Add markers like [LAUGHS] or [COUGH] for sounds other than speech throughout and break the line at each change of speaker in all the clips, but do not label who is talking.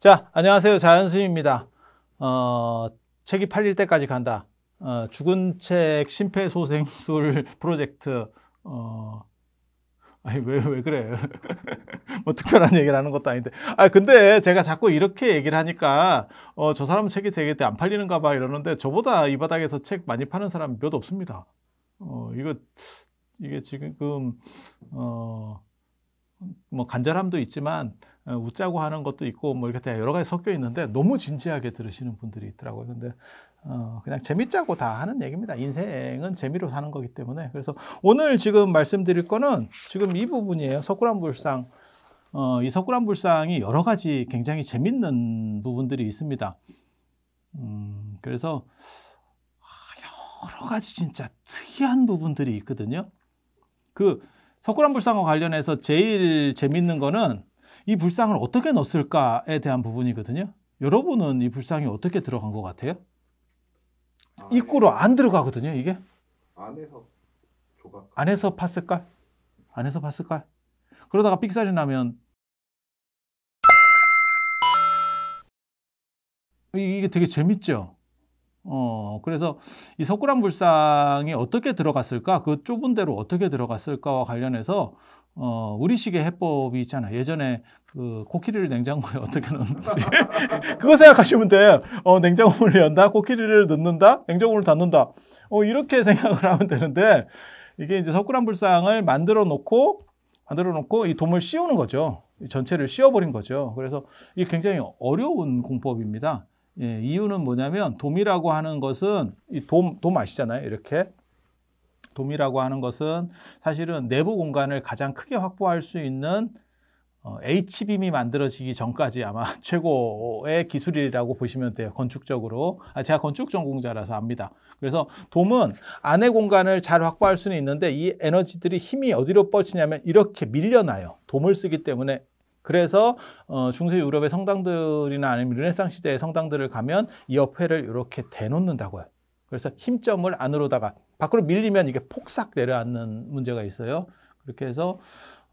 자, 안녕하세요. 자연수입니다. 어, 책이 팔릴 때까지 간다. 어, 죽은 책 심폐소생술 [LAUGHS] 프로젝트. 어, 아니, 왜, 왜 그래. [LAUGHS] 뭐 특별한 얘기를 하는 것도 아닌데. 아, 근데 제가 자꾸 이렇게 얘기를 하니까, 어, 저 사람 책이 되게 안 팔리는가 봐 이러는데, 저보다 이 바닥에서 책 많이 파는 사람 몇 없습니다. 어, 이거, 이게 지금, 어, 뭐 간절함도 있지만 어, 웃자고 하는 것도 있고 뭐 이렇게 여러 가지 섞여 있는데 너무 진지하게 들으시는 분들이 있더라고요. 근데 어 그냥 재밌자고 다 하는 얘기입니다. 인생은 재미로 사는 거기 때문에 그래서 오늘 지금 말씀드릴 거는 지금 이 부분이에요. 석굴암 불상 어, 이 석굴암 불상이 여러 가지 굉장히 재밌는 부분들이 있습니다. 음, 그래서 아, 여러 가지 진짜 특이한 부분들이 있거든요. 그 석굴암 불상과 관련해서 제일 재밌는 거는 이 불상을 어떻게 넣었을까에 대한 부분이거든요. 여러분은 이 불상이 어떻게 들어간 것 같아요? 아, 입구로 안 들어가거든요, 이게. 안에서 조각. 안에서 팠을까? 안에서 팠을까? 그러다가 삑살이 나면 이게 되게 재밌죠. 어, 그래서 이 석굴암 불상이 어떻게 들어갔을까? 그 좁은 데로 어떻게 들어갔을까와 관련해서 어, 우리식의 해법이 있잖아. 예전에 그 코끼리를 냉장고에 [LAUGHS] 어떻게 넣는지. [LAUGHS] 그거 생각하시면 돼. 요 어, 냉장고를 연다, 코끼리를 넣는다, 냉장고를 닫는다. 어, 이렇게 [LAUGHS] 생각을 하면 되는데 이게 이제 석굴암 불상을 만들어 놓고 만들어 놓고 이 돔을 씌우는 거죠. 이 전체를 씌워버린 거죠. 그래서 이게 굉장히 어려운 공법입니다. 예, 이유는 뭐냐면 돔이라고 하는 것은 이 돔, 돔 아시잖아요. 이렇게 돔이라고 하는 것은 사실은 내부 공간을 가장 크게 확보할 수 있는 어, H빔이 만들어지기 전까지 아마 [LAUGHS] 최고의 기술이라고 보시면 돼요. 건축적으로. 아, 제가 건축 전공자라서 압니다. 그래서 돔은 안의 공간을 잘 확보할 수는 있는데 이 에너지들이 힘이 어디로 뻗치냐면 이렇게 밀려나요. 돔을 쓰기 때문에 그래서 어, 중세 유럽의 성당들이나 아니면 르네상 시대의 성당들을 가면 이 옆에를 이렇게 대놓는다고요. 그래서 힘점을 안으로다가 밖으로 밀리면 이게 폭삭 내려앉는 문제가 있어요. 그렇게 해서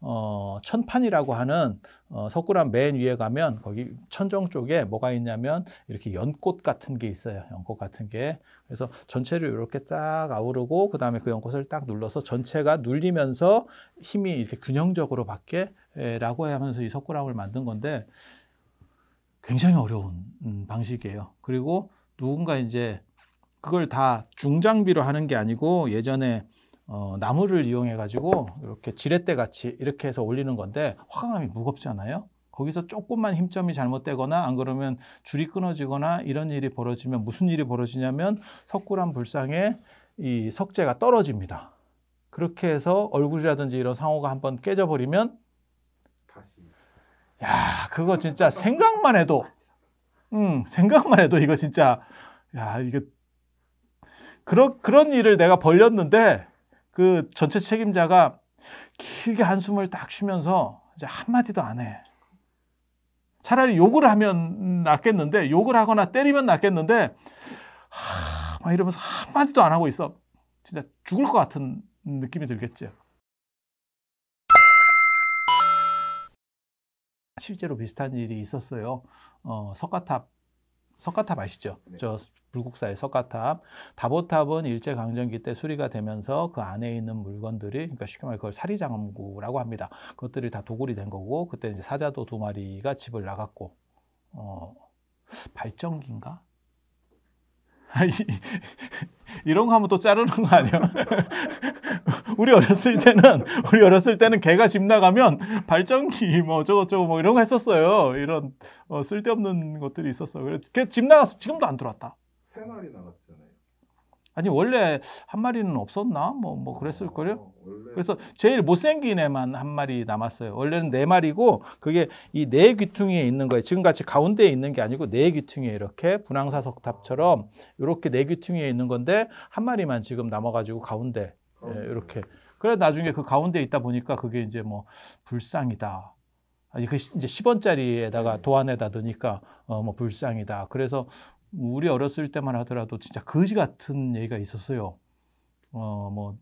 어, 천판이라고 하는 어, 석굴암 맨 위에 가면 거기 천정 쪽에 뭐가 있냐면 이렇게 연꽃 같은 게 있어요. 연꽃 같은 게. 그래서 전체를 이렇게 딱 아우르고 그 다음에 그 연꽃을 딱 눌러서 전체가 눌리면서 힘이 이렇게 균형적으로 받게 라고 하면서 이 석굴암을 만든 건데 굉장히 어려운 음, 방식이에요. 그리고 누군가 이제 그걸 다 중장비로 하는 게 아니고 예전에 어, 나무를 이용해 가지고 이렇게 지렛대 같이 이렇게 해서 올리는 건데 화강암이 무겁잖아요 거기서 조금만 힘점이 잘못되거나 안 그러면 줄이 끊어지거나 이런 일이 벌어지면 무슨 일이 벌어지냐면 석굴암 불상에 이 석재가 떨어집니다. 그렇게 해서 얼굴이라든지 이런 상호가 한번 깨져버리면 야 그거 진짜 생각만 해도 음 생각만 해도 이거 진짜 야 이거 그런 그런 일을 내가 벌렸는데 그 전체 책임자가 길게 한숨을 딱 쉬면서 이제 한마디도 안 해. 차라리 욕을 하면 낫겠는데, 욕을 하거나 때리면 낫겠는데, 하, 막 이러면서 한마디도 안 하고 있어. 진짜 죽을 것 같은 느낌이 들겠지. 실제로 비슷한 일이 있었어요. 어, 석가탑, 석가탑 아시죠? 네. 저 불국사의 석가탑, 다보탑은 일제강점기 때 수리가 되면서 그 안에 있는 물건들이 그러니까 쉽게 말해 그걸 사리장엄구라고 합니다. 그것들이 다 도굴이 된 거고 그때 이제 사자도 두 마리가 집을 나갔고 어 발전기인가? [LAUGHS] 이런 거 하면 또 자르는 거 아니야? [LAUGHS] 우리 어렸을 때는 우리 어렸을 때는 개가 집 나가면 발전기 뭐 저것저것 뭐 이런 거 했었어요. 이런 어, 쓸데없는 것들이 있었어요. 그래서 걔집 나가서 지금도 안 들어왔다. 마리 나갔잖아요. 아니 원래 한 마리는 없었나 뭐뭐 뭐 그랬을 걸요. 어, 원 그래서 제일 못생긴 애만 한 마리 남았어요. 원래는 네 마리고 그게 이 네 귀퉁이에 있는 거예요. 지금같이 가운데에 있는 게 아니고 네 귀퉁이에 이렇게 분황사석탑처럼 이렇게 네 귀퉁이에 있는 건데 한 마리만 지금 남아가지고 가운데 예, 이렇게. 그래 나중에 그 가운데 있다 보니까 그게 이제 뭐 불상이다. 아니 그 이제 10원짜리에다가 도안에다 넣으니까 어 뭐 불상이다. 그래서 우리 어렸을 때만 하더라도 진짜 거지 같은 얘기가 있었어요. 어, 뭐,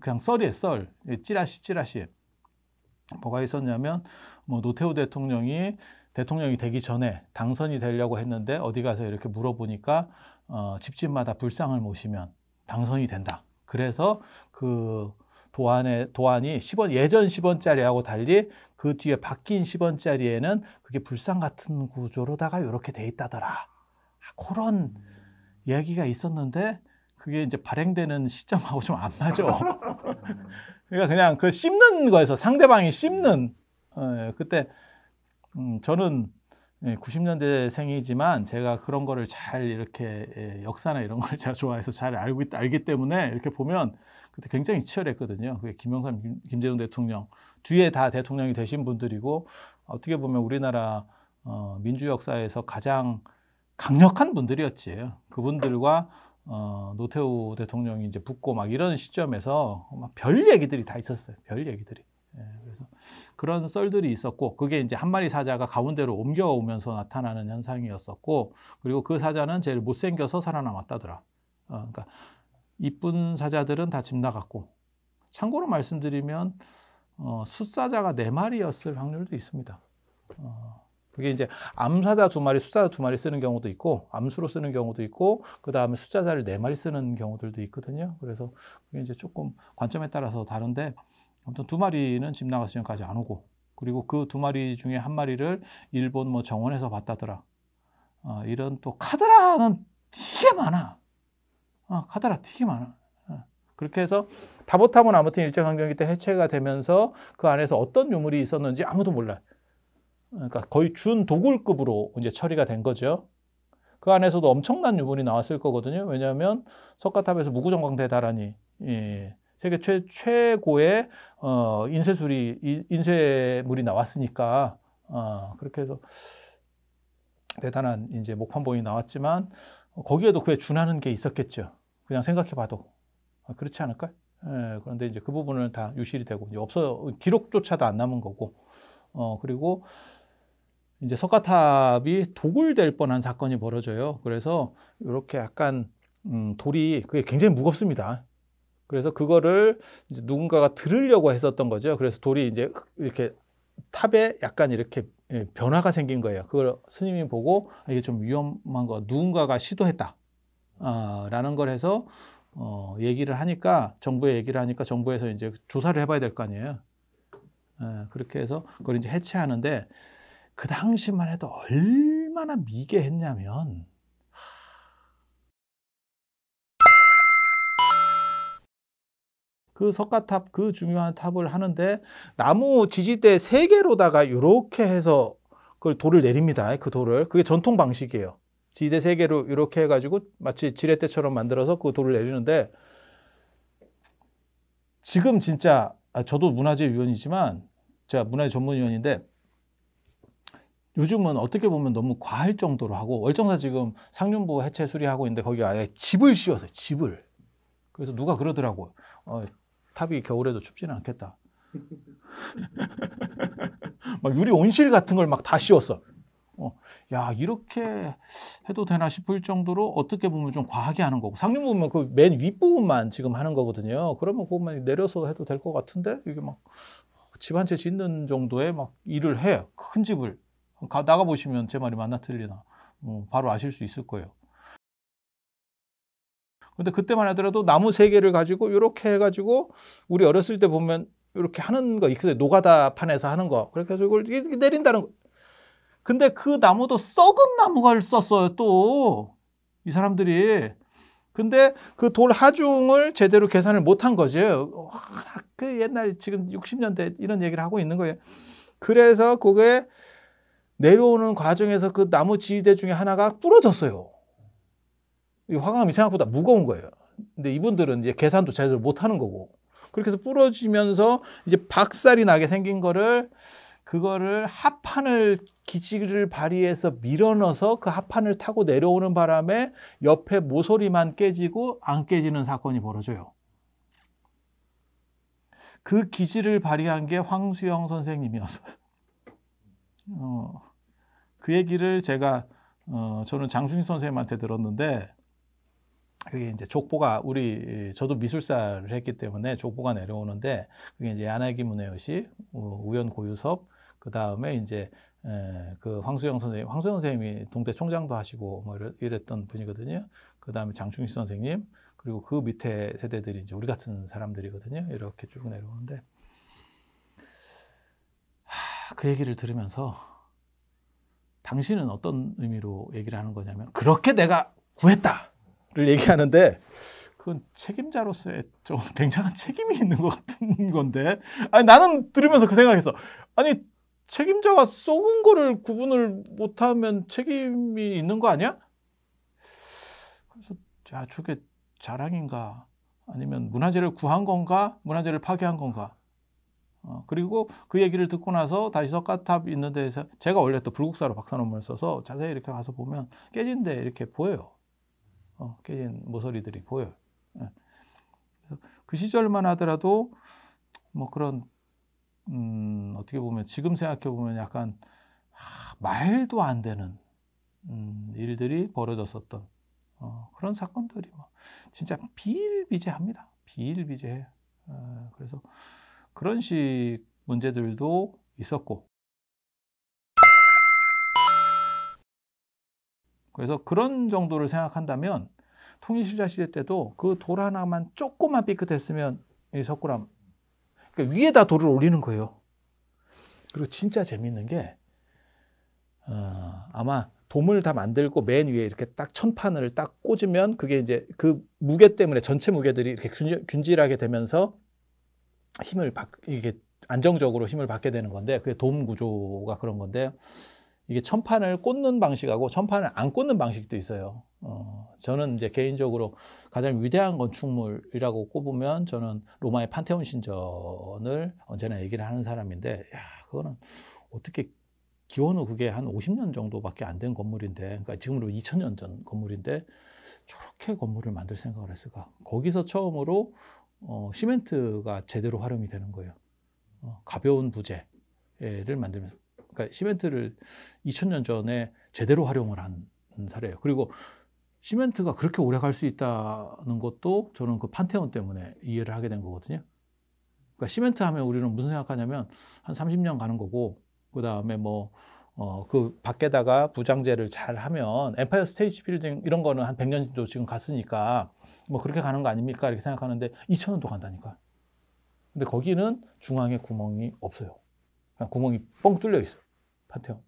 그냥 썰이에 썰. 찌라시, 찌라시. 뭐가 있었냐면, 뭐, 노태우 대통령이 대통령이 되기 전에 당선이 되려고 했는데 어디 가서 이렇게 물어보니까 어, 집집마다 불상을 모시면 당선이 된다. 그래서 그 도안에 도안이 10원 예전 10원짜리하고 달리 그 뒤에 바뀐 10원짜리에는 그게 불상 같은 구조로다가 이렇게 돼 있다더라. 그런 얘기가 있었는데 그게 이제 발행되는 시점하고 좀 안 맞아. [LAUGHS] 그러니까 그냥 그 씹는 거에서 상대방이 씹는 에, 어, 예, 그때 음, 저는 90년대생이지만 예, 제가 그런 거를 잘 이렇게 에, 예, 역사나 이런 걸 제가 좋아해서 잘 알고 있, 알기 때문에 이렇게 보면 그때 굉장히 치열했거든요. 그게 김영삼, 김, 김대중 대통령 뒤에 다 대통령이 되신 분들이고 어떻게 보면 우리나라 어, 민주 역사에서 가장 강력한 분들이었지. 그분들과 어, 노태우 대통령이 이제 붙고 막 이런 시점에서 막별 얘기들이 다 있었어요. 별 얘기들이. 예, 그래서 그런 썰들이 있었고 그게 이제 한 마리 사자가 가운데로 옮겨오면서 나타나는 현상이었었고 그리고 그 사자는 제일 못생겨서 살아남았다더라. 어, 그러니까 이쁜 사자들은 다 집 나갔고 참고로 말씀드리면 어, 숫사자가 네 마리였을 확률도 있습니다. 어, 그게 이제 암사자 두 마리, 숫자자 두 마리 쓰는 경우도 있고, 암수로 쓰는 경우도 있고, 그 다음에 숫자자를 네 마리 쓰는 경우들도 있거든요. 그래서 그게 이제 조금 관점에 따라서 다른데, 아무튼 두 마리는 집 나가서 지금까지 안 오고, 그리고 그 두 마리 중에 한 마리를 일본 뭐 정원에서 봤다더라. 어, 이런 또 카드라는 되게 많아. 어, 카드라 되게 많아. 어, 그렇게 해서 다보탐은 아무튼 일제강점기 때 해체가 되면서 그 안에서 어떤 유물이 있었는지 아무도 몰라요. 그러니까 거의 준 도굴급으로 이제 처리가 된 거죠. 그 안에서도 엄청난 유물이 나왔을 거거든요. 왜냐하면 석가탑에서 무구정광 대다라니 예, 예, 세계 최, 최고의 어, 인쇄술이 인쇄물이 나왔으니까 어, 그렇게 해서 대단한 이제 목판본이 나왔지만 거기에도 그에 준하는 게 있었겠죠. 그냥 생각해봐도 아, 그렇지 않을까? 예, 그런데 이제 그 부분을 다 유실이 되고 이제 없어 기록조차도 안 남은 거고 어 그리고 이제 석가탑이 독을 될 뻔한 사건이 벌어져요. 그래서 이렇게 약간 음, 돌이 그게 굉장히 무겁습니다. 그래서 그거를 누군가가 들으려고 했었던 거죠. 그래서 돌이 이제 이렇게 탑에 약간 이렇게 예, 변화가 생긴 거예요. 그걸 스님이 보고 아, 이게 좀 위험한 거 누군가가 시도했다. 아, 라는 걸 해서 어, 얘기를 하니까 정부에 얘기를 하니까 정부에서 이제 조사를 해봐야 될 거 아니에요. 예, 그렇게 해서 그걸 이제 해체하는데 그 당시만 해도 얼마나 미개했냐면 그 석가탑 그 중요한 탑을 하는데 나무 지지대 세 개로다가 이렇게 해서 그걸 돌을 내립니다. 그 돌을 그게 전통 방식이에요. 지지대 세 개로 이렇게 해가지고 마치 지렛대처럼 만들어서 그 돌을 내리는데 지금 진짜 아, 저도 문화재 위원이지만 제가 문화재 전문위원인데 요즘은 어떻게 보면 너무 과할 정도로 하고 월정사 지금 상륜부 해체 수리하고 있는데 거기 아예 집을 씌워서 집을 그래서 누가 그러더라고 어, 탑이 겨울에도 춥지는 않겠다 [LAUGHS] 막 유리 온실 같은 걸 막 다 씌웠어 어, 야 이렇게 해도 되나 싶을 정도로 어떻게 보면 좀 과하게 하는 거고 상륜 보면 그 맨 윗부분만 지금 하는 거거든요 그러면 그것만 내려서 해도 될 것 같은데 이게 막 집 한 채 짓는 정도의 막 일을 해큰 집을 나가 보시면 제 말이 맞나 틀리나 뭐 바로 아실 수 있을 거예요. 근데 그때만 하더라도 나무 세 개를 가지고 이렇게 해가지고 우리 어렸을 때 보면 이렇게 하는 거 있어요. 노가다 판에서 하는 거. 그렇게 해서 이걸 이렇게 내린다는 거. 근데 그 나무도 썩은 나무가 썼어요. 또 이 사람들이. 근데 그 돌 하중을 제대로 계산을 못 한 거죠. 어, 그 옛날 지금 60년대 이런 얘기를 하고 있는 거예요. 그래서 그게 내려오는 과정에서 그 나무 지지대 중에 하나가 부러졌어요. 이 화강암이 생각보다 무거운 거예요. 근데 이분들은 이제 계산도 제대로 못 하는 거고. 그렇게 해서 부러지면서 이제 박살이 나게 생긴 거를 그거를 합판을 기지를 발휘해서 밀어넣어서 그 합판을 타고 내려오는 바람에 옆에 모서리만 깨지고 안 깨지는 사건이 벌어져요. 그 기지를 발휘한 게 황수영 선생님이었어요. 어, 그 얘기를 제가 어, 저는 장중희 선생님한테 들었는데 그게 이제 족보가 우리 저도 미술사를 했기 때문에 족보가 내려오는데 그게 이제 야나기 문혜요시 우연 고유섭 그 다음에 이제 에, 그 황수영 선생님, 황수영 선생님이 동대 총장도 하시고 뭐 이랬, 던 분이거든요. 그 다음에 장충희 선생님, 그리고 그 밑에 세대들이 이제 우리 같은 사람들이거든요. 이렇게 쭉 내려오는데 그 얘기를 들으면서 당신은 어떤 의미로 얘기를 하는 거냐면 그렇게 내가 구했다를 얘기하는데 그건 책임자로서의 좀 굉장한 [LAUGHS] 책임이 있는 것 같은 건데 아니 나는 들으면서 그 생각했어 아니 책임자가 쏘은 거를 구분을 못하면 책임이 있는 거 아니야? 그래서 야 저게 자랑인가 아니면 문화재를 구한 건가 문화재를 파괴한 건가 어, 그리고 그 얘기를 듣고 나서 다시 석가탑 있는 데에서 제가 원래 또 불국사로 박사 논문을 써서 자세히 이렇게 가서 보면 깨진 데 이렇게 보여요. 어, 깨진 모서리들이 보여요. 예. 그 시절만 하더라도 뭐 그런 음, 어떻게 보면 지금 생각해 보면 약간 아, 말도 안 되는 음, 일들이 벌어졌었던 어, 그런 사건들이 뭐 진짜 비일비재합니다. 비일비재해. 어, 그래서 그런 식 문제들도 있었고 그래서 그런 정도를 생각한다면 통일신자 시대 때도 그 돌 하나만 조금만 삐끗했으면 이 석굴암 그러니까 위에다 돌을 올리는 거예요. 그리고 진짜 재밌는 게 어, 아마 돔을 다 만들고 맨 위에 이렇게 딱 천판을 딱 꽂으면 그게 이제 그 무게 때문에 전체 무게들이 이렇게 균, 질하게 되면서 힘을 받 이게 안정적으로 힘을 받게 되는 건데 그게 돔 구조가 그런 건데 이게 천판을 꽂는 방식하고 천판을 안 꽂는 방식도 있어요. 어, 저는 이제 개인적으로 가장 위대한 건축물이라고 꼽으면 저는 로마의 판테온 신전을 언제나 얘기를 하는 사람인데, 야, 그거는 어떻게 기원후 그게 한 50년 정도밖에 안 된 건물인데, 그러니까 지금으로 2000년 전 건물인데, 저렇게 건물을 만들 생각을 했을까? 거기서 처음으로 어, 시멘트가 제대로 활용이 되는 거예요. 어, 가벼운 부재를 만들면서. 그러니까 시멘트를 2000년 전에 제대로 활용을 한 사례예요. 그리고 시멘트가 그렇게 오래 갈 수 있다는 것도 저는 그 판테온 때문에 이해를 하게 된 거거든요. 그러니까 시멘트 하면 우리는 무슨 생각하냐면 한 30년 가는 거고, 그 다음에 뭐 어, 그 밖에다가 부장제를 잘 하면 엠파이어 스테이지 빌딩 이런 거는 한 100년 정도 지금 갔으니까 뭐 그렇게 가는 거 아닙니까? 이렇게 생각하는데 2천원도 간다니까. 근데 거기는 중앙에 구멍이 없어요. 그냥 구멍이 뻥 뚫려 있어. 판테온.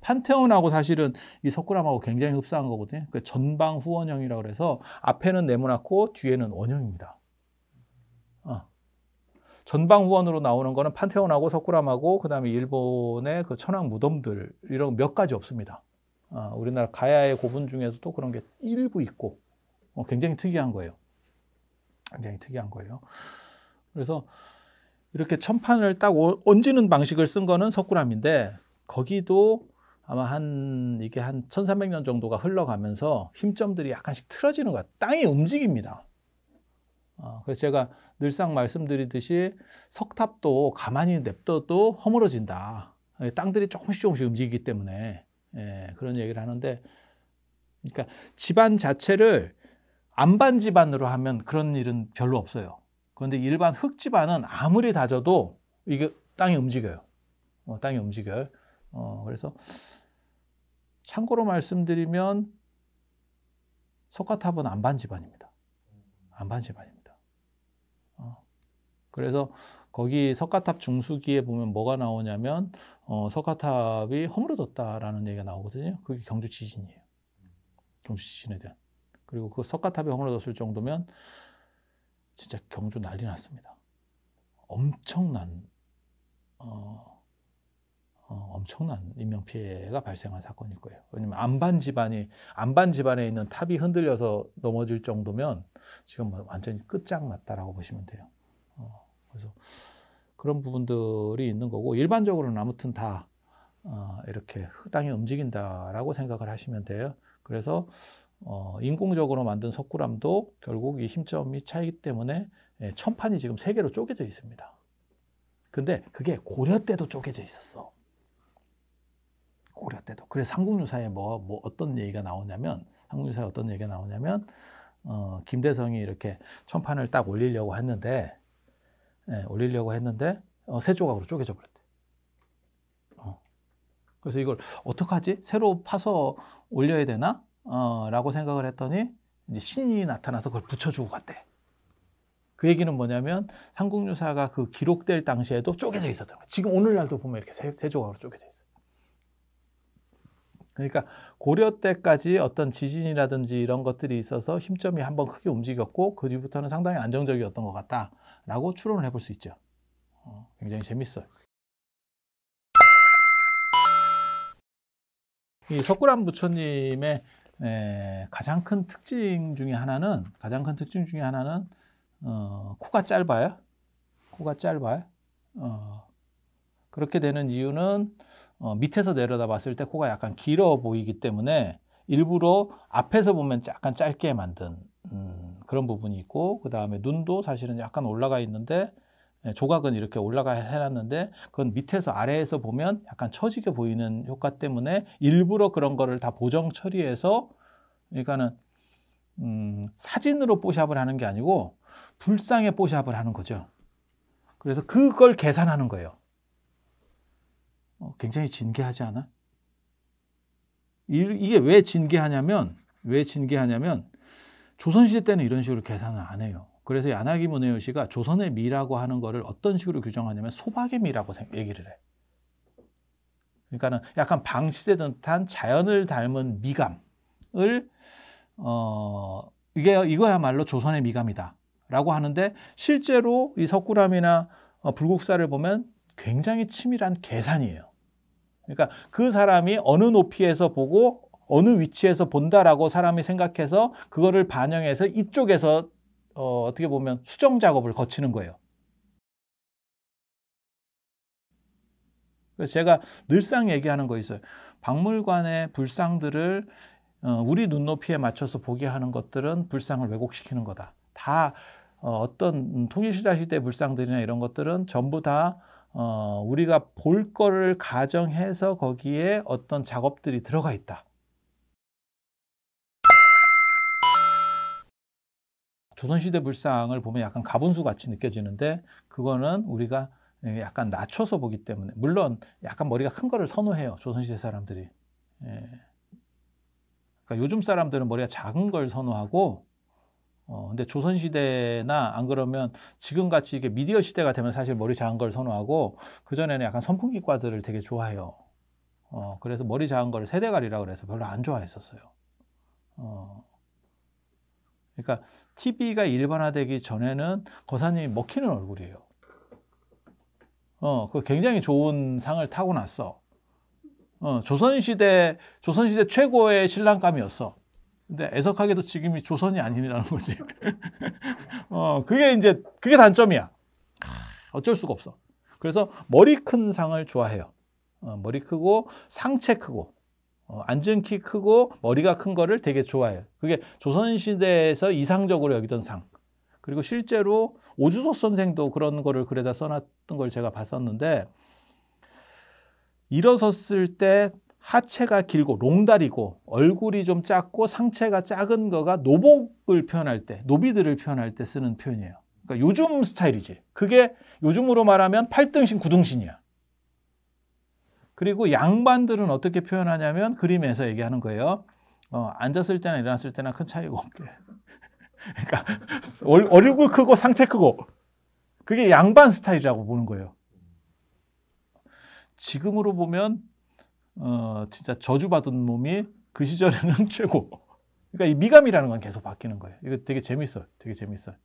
판테온하고 사실은 이 석굴암하고 굉장히 흡사한 거거든요. 그 전방 후원형이라 그래서 앞에는 네모나고 뒤에는 원형입니다. 전방 후원으로 나오는 거는 판테온하고 석굴암하고 그다음에 일본의 그 천황 무덤들 이런 몇 가지 없습니다. 아, 우리나라 가야의 고분 중에서도 그런 게 일부 있고 어, 굉장히 특이한 거예요. 굉장히 특이한 거예요. 그래서 이렇게 천판을 딱 얹는 방식을 쓴 거는 석굴암인데 거기도 아마 한 이게 한 1300년 정도가 흘러가면서 힘점들이 약간씩 틀어지는 거야. 땅이 움직입니다. 어, 그래서 제가 늘상 말씀드리듯이 석탑도 가만히 냅둬도 허물어진다. 땅들이 조금씩 조금씩 움직이기 때문에 예, 그런 얘기를 하는데, 그러니까 집안 자체를 안반 집안으로 하면 그런 일은 별로 없어요. 그런데 일반 흙 집안은 아무리 다져도 이게 땅이 움직여요. 어, 땅이 움직여요. 어, 그래서 참고로 말씀드리면 석가탑은 안반 집안입니다. 안반 집안입니다. 그래서 거기 석가탑 중수기에 보면 뭐가 나오냐면 어, 석가탑이 허물어졌다라는 얘기가 나오거든요. 그게 경주 지진이에요. 경주 지진에 대한. 그리고 그 석가탑이 허물어졌을 정도면 진짜 경주 난리 났습니다. 엄청난 어, 어, 엄청난 인명 피해가 발생한 사건일 거예요. 왜냐면 안반 집안이 안반 집안에 있는 탑이 흔들려서 넘어질 정도면 지금 완전히 끝장 났다라고 보시면 돼요. 그래서 그런 부분들이 있는 거고 일반적으로는 아무튼 다 어, 이렇게 흑당이 움직인다라고 생각을 하시면 돼요. 그래서 어, 인공적으로 만든 석굴암도 결국 이 힘점이 차이기 때문에 예, 천판이 지금 세 개로 쪼개져 있습니다. 근데 그게 고려 때도 쪼개져 있었어. 고려 때도. 그래서 삼국유사에 뭐, 뭐 어떤 얘기가 나오냐면 삼국유사에 어떤 얘기가 나오냐면 어, 김대성이 이렇게 천판을 딱 올리려고 했는데 예, 올리려고 했는데 어, 세 조각으로 쪼개져 버렸대. 어. 그래서 이걸 어떡하지? 새로 파서 올려야 되나? 어, 라고 생각을 했더니 이제 신이 나타나서 그걸 붙여주고 갔대. 그 얘기는 뭐냐면 삼국유사가 그 기록될 당시에도 쪼개져 있었던 거야. 지금 오늘날도 보면 이렇게 세, 세 조각으로 쪼개져 있어. 그러니까 고려 때까지 어떤 지진이라든지 이런 것들이 있어서 힘점이 한번 크게 움직였고 그 뒤부터는 상당히 안정적이었던 것 같다. 라고 추론을 해볼 수 있죠. 어, 굉장히 재밌어요. 이 석굴암 부처님의 에, 가장 큰 특징 중에 하나는 가장 큰 특징 중에 하나는 어, 코가 짧아요. 코가 짧아요. 어, 그렇게 되는 이유는 어, 밑에서 내려다 봤을 때 코가 약간 길어 보이기 때문에 일부러 앞에서 보면 약간 짧게 만든 음, 그런 부분이 있고 그 다음에 눈도 사실은 약간 올라가 있는데 예, 조각은 이렇게 올라가 해놨는데 그건 밑에서 아래에서 보면 약간 처지게 보이는 효과 때문에 일부러 그런 거를 다 보정 처리해서 그러니까는 음, 사진으로 뽀샵을 하는 게 아니고 불상의 뽀샵을 하는 거죠. 그래서 그걸 계산하는 거예요. 어, 굉장히 진계하지 않아? 이, 이게 왜 진계하냐면 왜 진계하냐면 조선시대 때는 이런 식으로 계산을 안 해요. 그래서 야나기 문의요시가 조선의 미라고 하는 거를 어떤 식으로 규정하냐면 소박의 미라고 얘기를 해. 그러니까는 약간 방시제 듯한 자연을 닮은 미감을 어 이게 이거야말로 조선의 미감이다라고 하는데 실제로 이 석굴암이나 어, 불국사를 보면 굉장히 치밀한 계산이에요. 그러니까 그 사람이 어느 높이에서 보고 어느 위치에서 본다라고 사람이 생각해서 그거를 반영해서 이쪽에서 어, 어떻게 보면 수정 작업을 거치는 거예요. 그래서 제가 늘상 얘기하는 거 있어요. 박물관의 불상들을 어, 우리 눈높이에 맞춰서 보게 하는 것들은 불상을 왜곡시키는 거다. 다 어, 어떤 통일시사 시대 불상들이나 이런 것들은 전부 다 어, 우리가 볼 거를 가정해서 거기에 어떤 작업들이 들어가 있다. 조선시대 불상을 보면 약간 가분수 같이 느껴지는데 그거는 우리가 예, 약간 낮춰서 보기 때문에 물론 약간 머리가 큰 거를 선호해요 조선시대 사람들이 예. 그러니까 요즘 사람들은 머리가 작은 걸 선호하고 어, 근데 조선시대나 안 그러면 지금같이 이게 미디어 시대가 되면 사실 머리 작은 걸 선호하고 그전에는 약간 선풍기과들을 되게 좋아해요 어, 그래서 머리 작은 걸 세대갈이라 그래서 별로 안 좋아했었어요 어. 그러니까 TV가 일반화되기 전에는 거사님이 먹히는 얼굴이에요. 어, 그 굉장히 좋은 상을 타고 났어. 어, 조선시대, 조선시대 최고의 신랑감이었어. 근데 애석하게도 지금이 조선이 아니라는 거지. [LAUGHS] 어, 그게 이제, 그게 단점이야. 아, 어쩔 수가 없어. 그래서 머리 큰 상을 좋아해요. 어, 머리 크고 상체 크고 어, 앉은 키 크고 머리가 큰 거를 되게 좋아해요. 그게 조선시대에서 이상적으로 여기던 상. 그리고 실제로 오주석 선생도 그런 거를 글에다 써놨던 걸 제가 봤었는데 일어섰을 때 하체가 길고 롱다리고 얼굴이 좀 작고 상체가 작은 거가 노복을 표현할 때 노비들을 표현할 때 쓰는 표현이에요. 그러니까 요즘 스타일이지. 그게 요즘으로 말하면 팔등신 구등신이야. 그리고 양반들은 어떻게 표현하냐면 그림에서 얘기하는 거예요. 어, 앉았을 때나 일어났을 때나 큰 차이가 없게. [LAUGHS] 그러니까 얼굴 크고 상체 크고 그게 양반 스타일이라고 보는 거예요. 지금으로 보면 어, 진짜 저주받은 몸이 그 시절에는 [LAUGHS] 최고. 그러니까 이 미감이라는 건 계속 바뀌는 거예요. 이거 되게 재밌어요. 되게 재밌어요.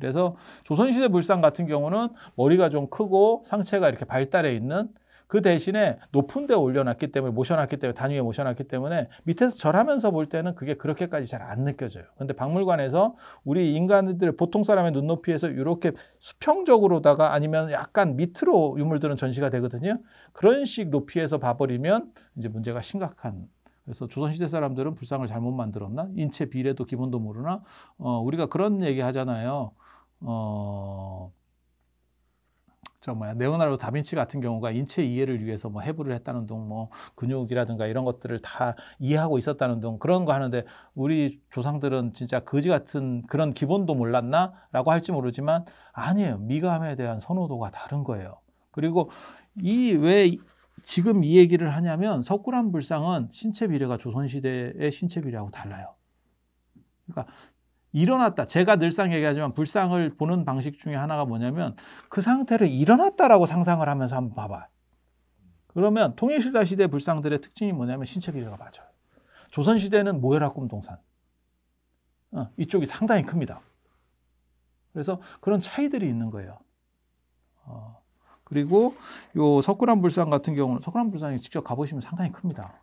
그래서 조선시대 물상 같은 경우는 머리가 좀 크고 상체가 이렇게 발달해 있는 그 대신에 높은 데 올려놨기 때문에 모셔놨기 때문에 단위에 모셔놨기 때문에 밑에서 절하면서 볼 때는 그게 그렇게까지 잘 안 느껴져요. 근데 박물관에서 우리 인간들의 보통 사람의 눈높이에서 이렇게 수평적으로다가 아니면 약간 밑으로 유물들은 전시가 되거든요. 그런 식 높이에서 봐버리면 이제 문제가 심각한 그래서 조선시대 사람들은 불상을 잘못 만들었나? 인체 비례도 기본도 모르나? 어, 우리가 그런 얘기 하잖아요. 어, 저 뭐야 네오나르도 다빈치 같은 경우가 인체 이해를 위해서 뭐 해부를 했다는 둥, 뭐 근육이라든가 이런 것들을 다 이해하고 있었다는 둥 그런 거 하는데 우리 조상들은 진짜 거지 같은 그런 기본도 몰랐나라고 할지 모르지만 아니에요 미감에 대한 선호도가 다른 거예요. 그리고 이 왜 지금 이 얘기를 하냐면 석굴암 불상은 신체 비례가 조선 시대의 신체 비례하고 달라요. 그러니까 일어났다. 제가 늘상 얘기하지만 불상을 보는 방식 중에 하나가 뭐냐면 그 상태를 일어났다라고 상상을 하면서 한번 봐봐. 그러면 통일신라 시대 불상들의 특징이 뭐냐면 신체 비례가 맞아요. 조선 시대는 모여라 꿈동산. 어, 이쪽이 상당히 큽니다. 그래서 그런 차이들이 있는 거예요. 어, 그리고 요 석굴암 불상 같은 경우는 석굴암 불상이 직접 가보시면 상당히 큽니다.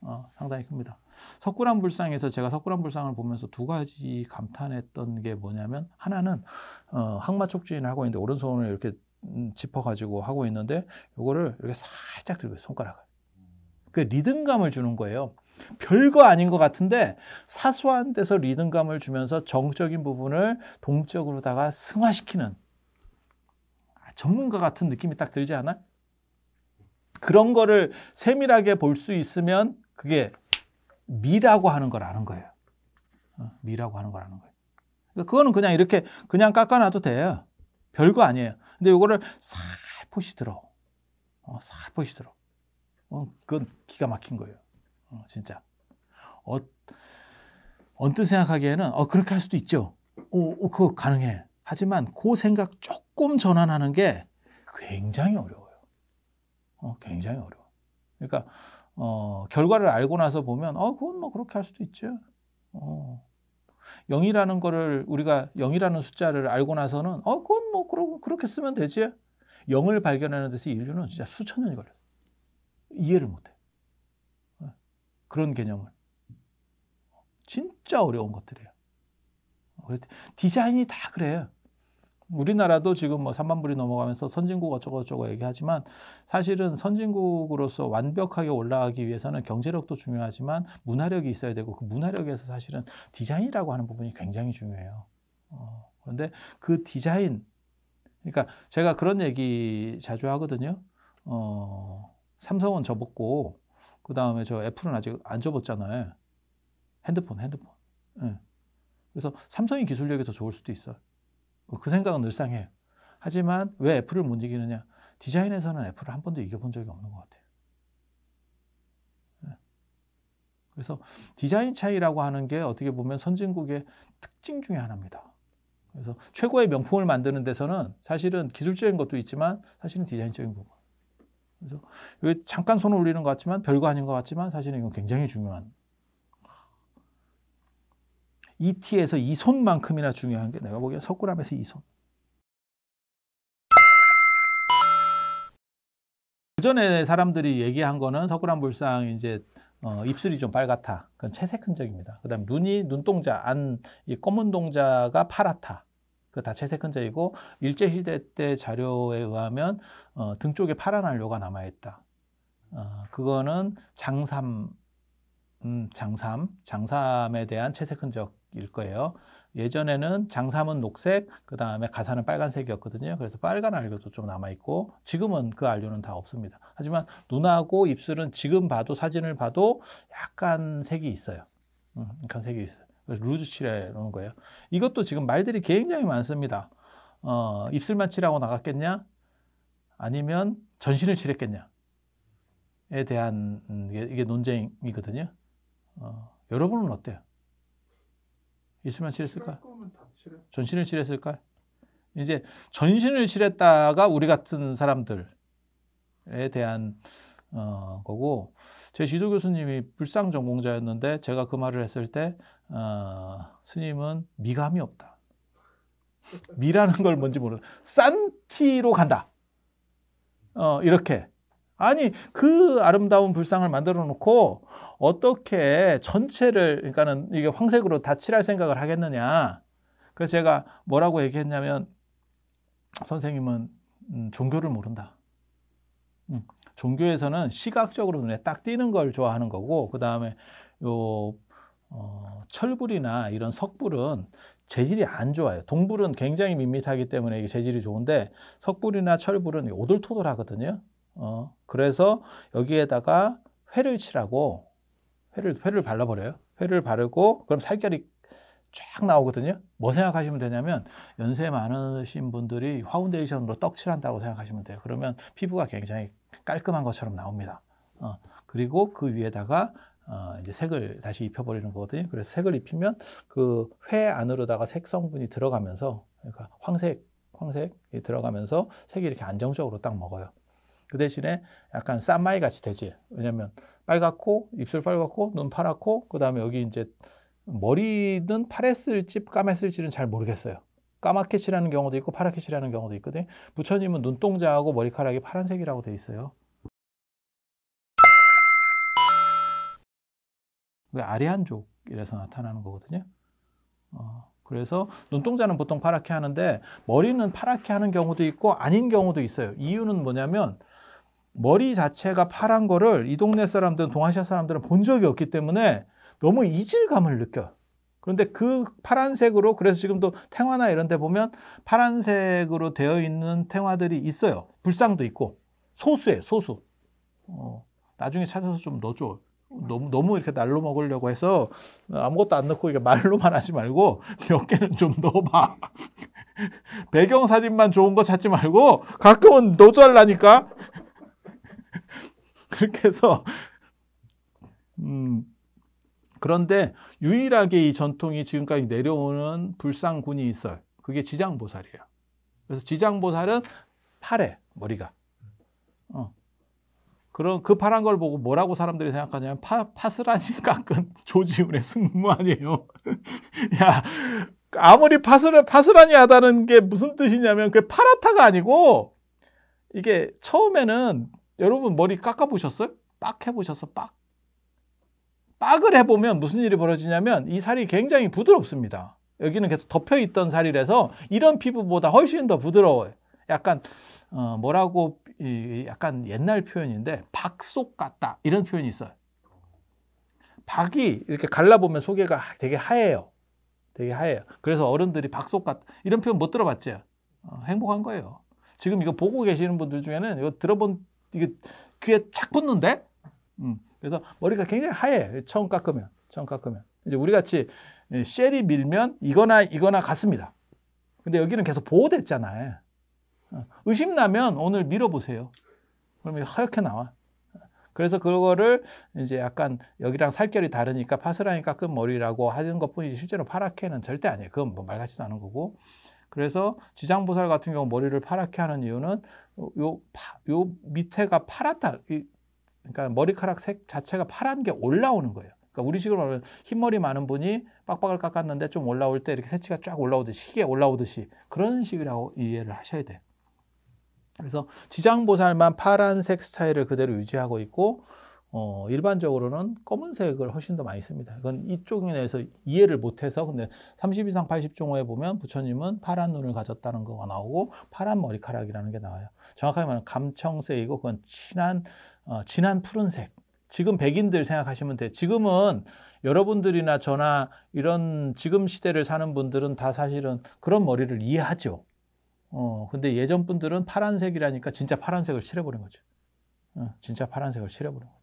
어, 상당히 큽니다. 석굴암 불상에서 제가 석굴암 불상을 보면서 두 가지 감탄했던 게 뭐냐면 하나는 어, 항마 촉진을 하고 있는데 오른손을 이렇게 음, 짚어가지고 하고 있는데 이거를 이렇게 살짝 들고 손가락을 그 리듬감을 주는 거예요. 별거 아닌 것 같은데 사소한 데서 리듬감을 주면서 정적인 부분을 동적으로다가 승화시키는 아, 전문가 같은 느낌이 딱 들지 않아? 그런 거를 세밀하게 볼 수 있으면 그게 미라고 하는 걸 아는 거예요. 어, 미라고 하는 걸 아는 거예요. 그러니까 그거는 그냥 이렇게 그냥 깎아놔도 돼요. 별거 아니에요. 근데 이거를 살포시 들어. 어, 살포시 들어. 어, 그건 기가 막힌 거예요. 어, 진짜. 어, 언뜻 생각하기에는 어, 그렇게 할 수도 있죠. 오, 오, 그거 가능해. 하지만 그 생각 조금 전환하는 게 굉장히 어려워요. 어, 굉장히 어려워. 그러니까 어, 결과를 알고 나서 보면 어 그건 뭐 그렇게 할 수도 있죠. 어. 0이라는 거를 우리가 0이라는 숫자를 알고 나서는 어 그건 뭐 그러, 그렇게 쓰면 되지. 0을 발견하는 데서 인류는 진짜 수천 년이 걸려 이해를 못해. 어, 그런 개념을. 진짜 어려운 것들이에요. 어, 디자인이 다 그래요. 우리나라도 지금 뭐 3만 불이 넘어가면서 선진국 어쩌고저쩌고 얘기하지만 사실은 선진국으로서 완벽하게 올라가기 위해서는 경제력도 중요하지만 문화력이 있어야 되고 그 문화력에서 사실은 디자인이라고 하는 부분이 굉장히 중요해요. 어, 그런데 그 디자인, 그러니까 제가 그런 얘기 자주 하거든요. 어, 삼성은 접었고 그 다음에 저 애플은 아직 안 접었잖아요. 핸드폰, 핸드폰. 네. 그래서 삼성이 기술력이 더 좋을 수도 있어요. 어, 그 생각은 늘상 해요. 하지만 왜 애플을 못 이기느냐? 디자인에서는 애플을 한 번도 이겨본 적이 없는 것 같아요. 예. 그래서 디자인 차이라고 하는 게 어떻게 보면 선진국의 특징 중의 하나입니다. 그래서 최고의 명품을 만드는 데서는 사실은 기술적인 것도 있지만 사실은 디자인적인 부분. 그래서 잠깐 손을 올리는 것 같지만 별거 아닌 것 같지만 사실은 이건 굉장히 중요한 이티에서이 e 손만큼이나 중요한 게 내가 보기엔 석굴암에서 이 손. 그전에 사람들이 얘기한 거는 석굴암 불상 이제 어, 입술이 좀 빨갛다. 그건 채색 흔적입니다. 그 다음 눈이 눈동자, 안, 이 검은 동자가 파랗다. 그다 채색 흔적이고 일제시대 때 자료에 의하면 어, 등 쪽에 파란 알료가 남아있다. 어, 그거는 장삼, 음, 장삼, 장삼에 대한 채색 흔적 일 거예요. 예전에는 장삼은 녹색, 그 다음에 가사는 빨간색이었거든요. 그래서 빨간 알료도 좀 남아있고, 지금은 그 알료는 다 없습니다. 하지만 눈하고 입술은 지금 봐도 사진을 봐도 약간 색이 있어요. 음, 약간 색이 있어요. 그래서 루즈 칠해 놓은 거예요. 이것도 지금 말들이 굉장히 많습니다. 어, 입술만 칠하고 나갔겠냐? 아니면 전신을 칠했겠냐? 에 대한 음, 이게, 논쟁이거든요. 어, 여러분은 어때요? 입술만 칠했을까요? 전신을 칠했을까요? 이제 전신을 칠했다가 우리 같은 사람들에 대한 어, 거고 제 지도 교수님이 불상 전공자였는데 제가 그 말을 했을 때 어, 스님은 미감이 없다. 미라는 걸 뭔지 모르. 산티로 간다. 어, 이렇게 아니 그 아름다운 불상을 만들어 놓고 어떻게 전체를 그러니까는 이게 황색으로 다 칠할 생각을 하겠느냐. 그래서 제가 뭐라고 얘기했냐면 선생님은 음, 종교를 모른다. 음, 종교에서는 시각적으로 눈에 딱 띄는 걸 좋아하는 거고 그 다음에 요 어, 철불이나 이런 석불은 재질이 안 좋아요. 동불은 굉장히 밋밋하기 때문에 이게 재질이 좋은데 석불이나 철불은 오돌토돌하거든요. 어, 그래서 여기에다가 회를 칠하고 회를 회를 발라버려요. 회를 바르고 그럼 살결이 쫙 나오거든요. 뭐 생각하시면 되냐면 연세 많으신 분들이 파운데이션으로 떡 칠한다고 생각하시면 돼요. 그러면 피부가 굉장히 깔끔한 것처럼 나옵니다. 어, 그리고 그 위에다가 어, 이제 색을 다시 입혀버리는 거거든요. 그래서 색을 입히면 그 회 안으로다가 색 성분이 들어가면서 그러니까 황색, 황색이 들어가면서 색이 이렇게 안정적으로 딱 먹어요. 그 대신에 약간 쌈마이 같이 되지. 왜냐면 빨갛고 입술 빨갛고 눈 파랗고 그다음에 여기 이제 머리는 파랬을지 까맸을지는 잘 모르겠어요. 까맣게 칠하는 경우도 있고 파랗게 칠하는 경우도 있거든요. 부처님은 눈동자하고 머리카락이 파란색이라고 돼 있어요. 아리안족이라서 나타나는 거거든요. 어, 그래서 눈동자는 보통 파랗게 하는데 머리는 파랗게 하는 경우도 있고 아닌 경우도 있어요. 이유는 뭐냐면 머리 자체가 파란 거를 이 동네 사람들은 동아시아 사람들은 본 적이 없기 때문에 너무 이질감을 느껴요. 그런데 그 파란색으로 그래서 지금도 탱화나 이런 데 보면 파란색으로 되어 있는 탱화들이 있어요. 불상도 있고 소수예요. 소수. 어, 나중에 찾아서 좀 넣어줘. 너무 너무 이렇게 날로 먹으려고 해서 아무것도 안 넣고 이게 말로만 하지 말고 몇 개는 좀 넣어봐. [LAUGHS] 배경 사진만 좋은 거 찾지 말고 가끔은 넣어달라니까. [LAUGHS] 그렇게 해서 음 그런데 유일하게 이 전통이 지금까지 내려오는 불상군이 있어요. 그게 지장보살이에요. 그래서 지장보살은 파래 머리가. 어. 그런 그 파란 걸 보고 뭐라고 사람들이 생각하냐면 파, 파스라지 깎은 [LAUGHS] 조지훈의 승무 아니에요. [LAUGHS] 야 아무리 파스라 파스라니 하다는 게 무슨 뜻이냐면 그 파라타가 아니고 이게 처음에는 여러분 머리 깎아보셨어요? 빡 해보셨어? 빡. 빡을 해보면 무슨 일이 벌어지냐면 이 살이 굉장히 부드럽습니다. 여기는 계속 덮여있던 살이라서 이런 피부보다 훨씬 더 부드러워요. 약간 어, 뭐라고 이, 약간 옛날 표현인데 박속 같다 이런 표현이 있어요. 박이 이렇게 갈라보면 속에가 되게 하얘요. 되게 하얘요. 그래서 어른들이 박속 같다 이런 표현 못 들어봤죠? 어, 행복한 거예요. 지금 이거 보고 계시는 분들 중에는 이거 들어본 이게 귀에 착 붙는데? 음, 그래서 머리가 굉장히 하얘. 처음 깎으면. 처음 깎으면. 이제 우리 같이 쉘이 밀면 이거나 이거나 같습니다. 근데 여기는 계속 보호됐잖아요. 어. 의심나면 오늘 밀어보세요. 그러면 하얗게 나와. 그래서 그거를 이제 약간 여기랑 살결이 다르니까 파스라니 깎은 머리라고 하는 것 뿐이지 실제로 파랗게는 절대 아니에요. 그건 뭐 말 같지도 않은 거고. 그래서 지장보살 같은 경우 머리를 파랗게 하는 이유는 요, 파, 요 밑에가 파랗다. 그러니까 머리카락 색 자체가 파란 게 올라오는 거예요. 그러니까 우리식으로 말하면 흰머리 많은 분이 빡빡을 깎았는데 좀 올라올 때 이렇게 새치가 쫙 올라오듯이 희게 올라오듯이 그런 식이라고 이해를 하셔야 돼요. 그래서 지장보살만 파란색 스타일을 그대로 유지하고 있고 어, 일반적으로는 검은색을 훨씬 더 많이 씁니다. 이건 이쪽에서 이해를 못해서 근데 30 이상 80종호에 보면 부처님은 파란 눈을 가졌다는 거가 나오고 파란 머리카락이라는 게 나와요. 정확하게 말하면 감청색이고 그건 진한 어, 진한 푸른색. 지금 백인들 생각하시면 돼. 지금은 여러분들이나 저나 이런 지금 시대를 사는 분들은 다 사실은 그런 머리를 이해하죠. 어, 근데 예전 분들은 파란색이라니까 진짜 파란색을 칠해버린 거죠. 어, 진짜 파란색을 칠해버린 거죠.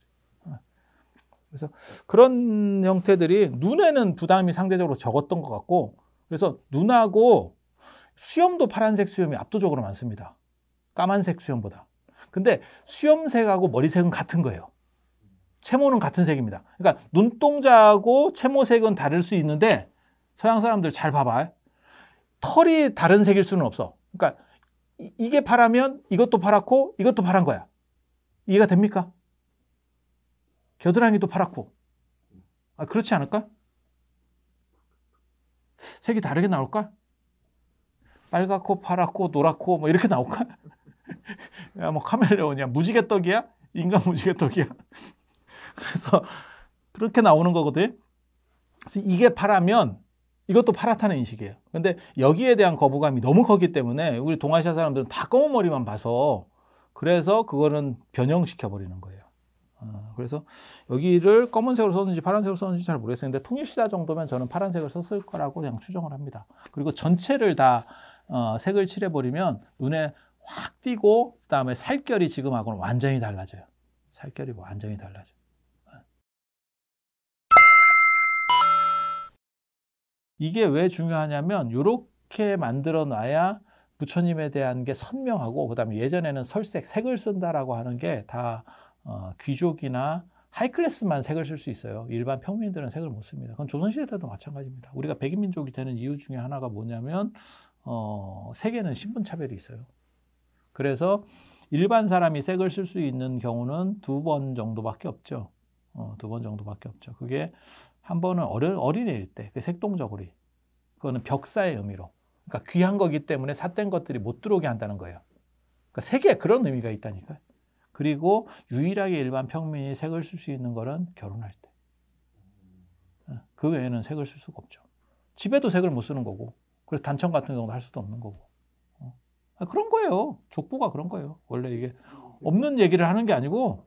그래서 그런 형태들이 눈에는 부담이 상대적으로 적었던 것 같고 그래서 눈하고 수염도 파란색 수염이 압도적으로 많습니다. 까만색 수염보다. 근데 수염색하고 머리색은 같은 거예요. 채모는 같은 색입니다. 그러니까 눈동자하고 채모색은 다를 수 있는데 서양 사람들 잘 봐봐. 털이 다른 색일 수는 없어. 그러니까 이게 파라면 이것도 파랗고 이것도 파란 거야. 이해가 됩니까? 겨드랑이도 파랗고. 아, 그렇지 않을까? 색이 다르게 나올까? 빨갛고 파랗고 노랗고 뭐 이렇게 나올까? [LAUGHS] 야, 뭐 카멜레온이야. 무지개떡이야? 인간 무지개떡이야. [LAUGHS] 그래서 그렇게 나오는 거거든. 그래서 이게 파라면 이것도 파랗다는 인식이에요. 근데 여기에 대한 거부감이 너무 커기 때문에 우리 동아시아 사람들은 다 검은 머리만 봐서 그래서 그거는 변형시켜 버리는 거예요. 어, 그래서 여기를 검은색으로 썼는지 파란색으로 썼는지 잘 모르겠는데 통일시다 정도면 저는 파란색을 썼을 거라고 그냥 추정을 합니다. 그리고 전체를 다 어, 색을 칠해버리면 눈에 확 띄고 그 다음에 살결이 지금하고는 완전히 달라져요. 살결이 뭐 완전히 달라져요. 예. 이게 왜 중요하냐면 이렇게 만들어 놔야 부처님에 대한 게 선명하고 그다음에 예전에는 설색 색을 쓴다라고 하는 게다 어, 귀족이나 하이클래스만 색을 쓸 수 있어요. 일반 평민들은 색을 못 씁니다. 그건 조선시대 때도 마찬가지입니다. 우리가 백인민족이 되는 이유 중에 하나가 뭐냐면 어, 색에는 신분차별이 있어요. 그래서 일반 사람이 색을 쓸 수 있는 경우는 두 번 정도밖에 없죠. 어, 두 번 정도밖에 없죠. 그게 한 번은 어린, 어린애일 때, 그 색동저고리. 그거는 벽사의 의미로. 그러니까 귀한 거기 때문에 삿된 것들이 못 들어오게 한다는 거예요. 그러니까 색에 그런 의미가 있다니까요. 그리고 유일하게 일반 평민이 색을 쓸 수 있는 거는 결혼할 때. 어, 그 외에는 색을 쓸 수가 없죠. 집에도 색을 못 쓰는 거고, 그래서 단청 같은 경우도 할 수도 없는 거고. 어, 아, 그런 거예요. 족보가 그런 거예요. 원래 이게 없는 얘기를 하는 게 아니고,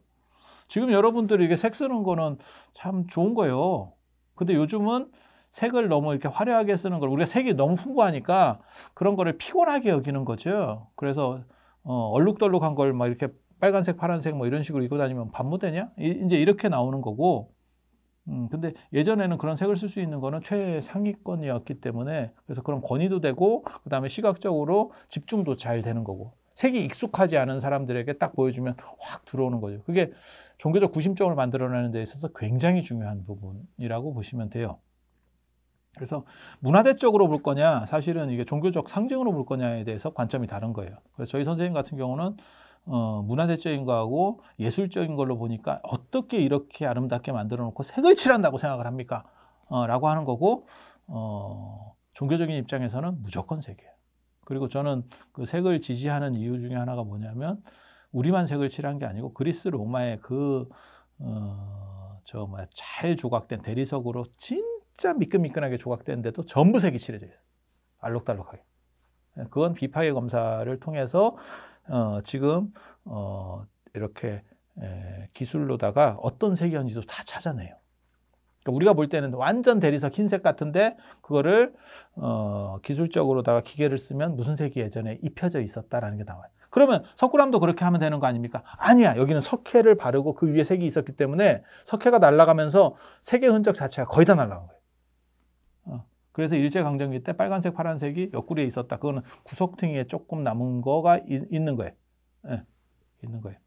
지금 여러분들이 이게 색 쓰는 거는 참 좋은 거예요. 근데 요즘은 색을 너무 이렇게 화려하게 쓰는 걸, 우리가 색이 너무 풍부하니까 그런 거를 피곤하게 여기는 거죠. 그래서, 어, 얼룩덜룩한 걸 막 이렇게 빨간색, 파란색 뭐 이런 식으로 입고 다니면 반모대냐 이제 이렇게 나오는 거고. 음, 근데 예전에는 그런 색을 쓸 수 있는 거는 최상위권이었기 때문에 그래서 그런 권위도 되고 그다음에 시각적으로 집중도 잘 되는 거고. 색이 익숙하지 않은 사람들에게 딱 보여주면 확 들어오는 거죠. 그게 종교적 구심점을 만들어내는 데 있어서 굉장히 중요한 부분이라고 보시면 돼요. 그래서 문화대적으로 볼 거냐, 사실은 이게 종교적 상징으로 볼 거냐에 대해서 관점이 다른 거예요. 그래서 저희 선생님 같은 경우는 어, 문화대적인 거하고 예술적인 걸로 보니까 어떻게 이렇게 아름답게 만들어 놓고 색을 칠한다고 생각을 합니까? 어, 라고 하는 거고, 어, 종교적인 입장에서는 무조건 색이에요. 그리고 저는 그 색을 지지하는 이유 중에 하나가 뭐냐면, 우리만 색을 칠한 게 아니고 그리스 로마의 그, 어, 저, 뭐, 잘 조각된 대리석으로 진짜 미끈미끈하게 조각된데도 전부 색이 칠해져 있어요. 알록달록하게. 예, 그건 비파의 검사를 통해서 어, 지금 어, 이렇게 에, 기술로다가 어떤 색이었는지도 다 찾아내요. 그러니까 우리가 볼 때는 완전 대리석 흰색 같은데 그거를 어, 기술적으로다가 기계를 쓰면 무슨 색이 예전에 입혀져 있었다라는 게 나와요. 그러면 석굴암도 그렇게 하면 되는 거 아닙니까? 아니야. 여기는 석회를 바르고 그 위에 색이 있었기 때문에 석회가 날아가면서 색의 흔적 자체가 거의 다 날아간 거예요. 그래서 일제강점기 때 빨간색, 파란색이 옆구리에 있었다. 그거는 구석탱이에 조금 남은 거가 있, 는 거예요. 네. 있는 거예요. 예,